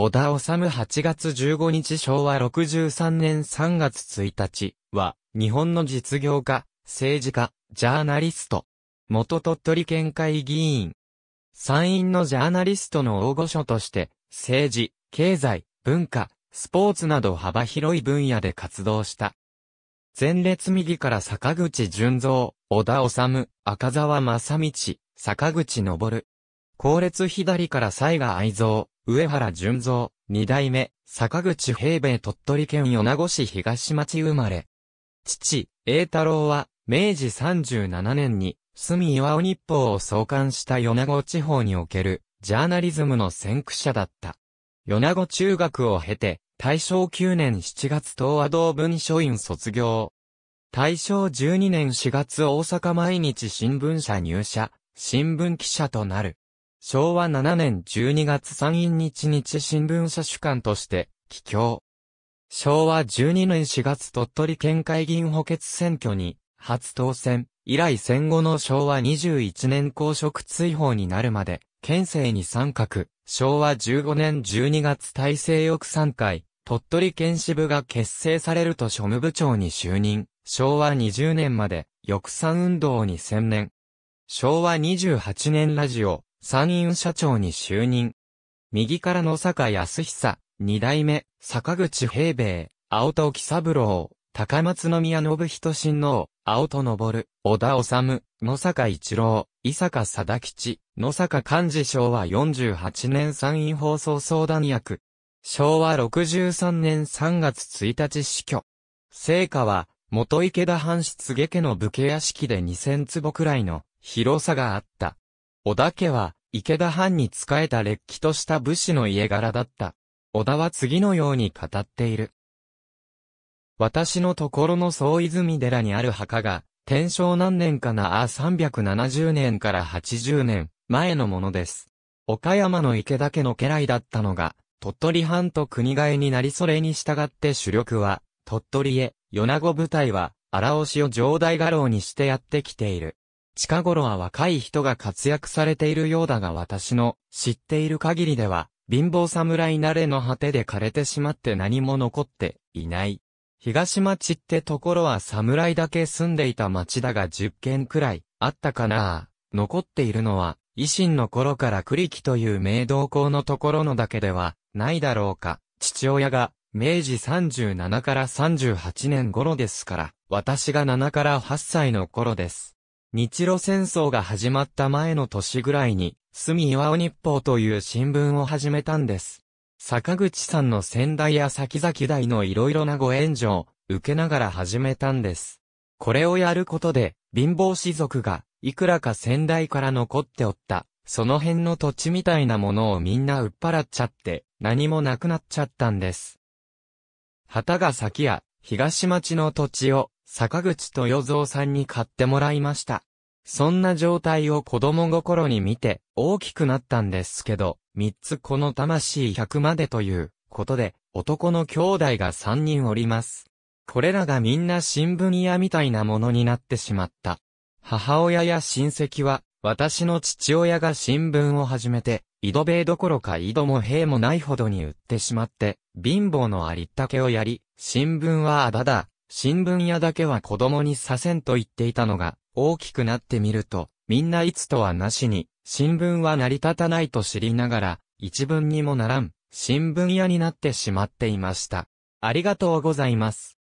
小田治8月15日昭和63年3月1日は、日本の実業家、政治家、ジャーナリスト。元鳥取県会議員。参院のジャーナリストの大御所として、政治、経済、文化、スポーツなど幅広い分野で活動した。前列右から坂口淳三、小田治、赤沢正道、坂口昇。後列左から西賀愛蔵、上原淳造、二代目、坂口平米鳥取県米子市東町生まれ。父、栄太郎は、明治37年に、隅岩尾日報を創刊した米子地方における、ジャーナリズムの先駆者だった。米子中学を経て、大正9年7月東和道文書院卒業。大正12年4月大阪毎日新聞社入社、新聞記者となる。昭和7年12月参院日日新聞社主管として、帰郷。昭和12年4月鳥取県会議員補欠選挙に、初当選。以来戦後の昭和21年公職追放になるまで、県政に参画。昭和15年12月大西翼参会、鳥取県支部が結成されると庶務部長に就任。昭和20年まで、翼賛運動に専念。昭和28年ラジオ、参院社長に就任。右から野坂康久、二代目、坂口平兵衛、青戸喜三郎、高松宮信人親王、青戸昇、小田治、野坂一郎、伊坂貞吉、野坂幹事昭和48年参院放送相談役。昭和63年3月1日死去。聖火は、元池田藩室下家の武家屋敷で2000坪くらいの広さがあった。織田家は、池田藩に仕えた劣気とした武士の家柄だった。織田は次のように語っている。私のところの総泉寺にある墓が、天正何年かなあ370年から80年前のものです。岡山の池田家の家来だったのが、鳥取藩と国替えになりそれに従って主力は、鳥取へ、米子部隊は、荒尾氏を城代画廊にしてやってきている。近頃は若い人が活躍されているようだが私の知っている限りでは、貧乏侍慣れの果てで枯れてしまって何も残っていない。東町ってところは侍だけ住んでいた町だが10軒くらいあったかな残っているのは、維新の頃から栗木という名同校のところのだけではないだろうか。父親が明治37から38年頃ですから、私が7から8歳の頃です。日露戦争が始まった前の年ぐらいに、住岩尾日報という新聞を始めたんです。坂口さんの先代や先々代の色々なご援助を受けながら始めたんです。これをやることで、貧乏士族が、いくらか先代から残っておった、その辺の土地みたいなものをみんな売っ払っちゃって、何もなくなっちゃったんです。旗が先や東町の土地を坂口豊造さんに買ってもらいました。そんな状態を子供心に見て大きくなったんですけど、三つこの魂100までということで男の兄弟が三人おります。これらがみんな新聞屋みたいなものになってしまった。母親や親戚は私の父親が新聞を始めて、井戸米どころか井戸も兵もないほどに売ってしまって、貧乏のありったけをやり、新聞はあだだ、新聞屋だけは子供にさせんと言っていたのが、大きくなってみると、みんないつとはなしに、新聞は成り立たないと知りながら、一文にもならん、新聞屋になってしまっていました。ありがとうございます。